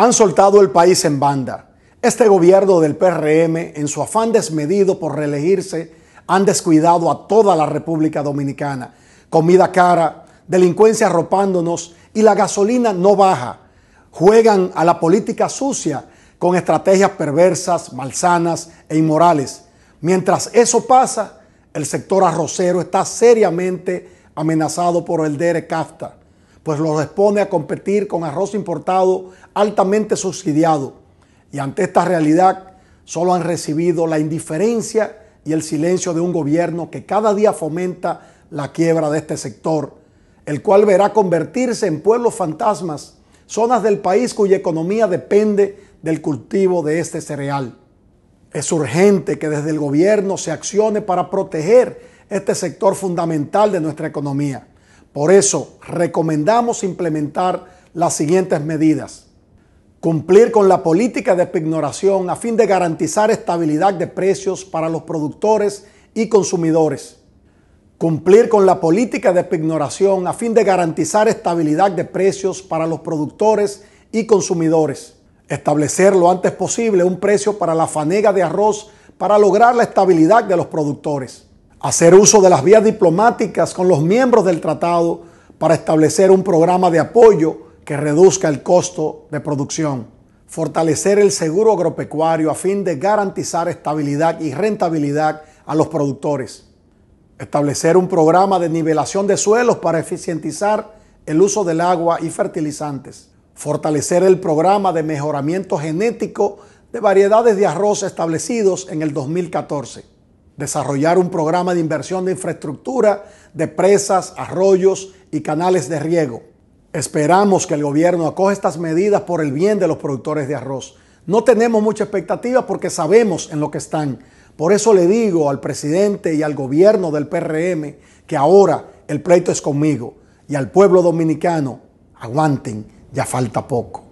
Han soltado el país en banda. Este gobierno del PRM, en su afán desmedido por reelegirse, han descuidado a toda la República Dominicana. Comida cara, delincuencia arropándonos y la gasolina no baja. Juegan a la política sucia con estrategias perversas, malsanas e inmorales. Mientras eso pasa, el sector arrocero está seriamente amenazado por el DERE pues los expone a competir con arroz importado altamente subsidiado. Y ante esta realidad solo han recibido la indiferencia y el silencio de un gobierno que cada día fomenta la quiebra de este sector, el cual verá convertirse en pueblos fantasmas, zonas del país cuya economía depende del cultivo de este cereal. Es urgente que desde el gobierno se accione para proteger este sector fundamental de nuestra economía. Por eso recomendamos implementar las siguientes medidas. Cumplir con la política de pignoración a fin de garantizar estabilidad de precios para los productores y consumidores. Cumplir con la política de pignoración a fin de garantizar estabilidad de precios para los productores y consumidores. Establecer lo antes posible un precio para la fanega de arroz para lograr la estabilidad de los productores hacer uso de las vías diplomáticas con los miembros del tratado para establecer un programa de apoyo que reduzca el costo de producción, fortalecer el seguro agropecuario a fin de garantizar estabilidad y rentabilidad a los productores, establecer un programa de nivelación de suelos para eficientizar el uso del agua y fertilizantes, fortalecer el programa de mejoramiento genético de variedades de arroz establecidos en el 2014 desarrollar un programa de inversión de infraestructura, de presas, arroyos y canales de riego. Esperamos que el gobierno acoge estas medidas por el bien de los productores de arroz. No tenemos mucha expectativa porque sabemos en lo que están. Por eso le digo al presidente y al gobierno del PRM que ahora el pleito es conmigo y al pueblo dominicano, aguanten, ya falta poco.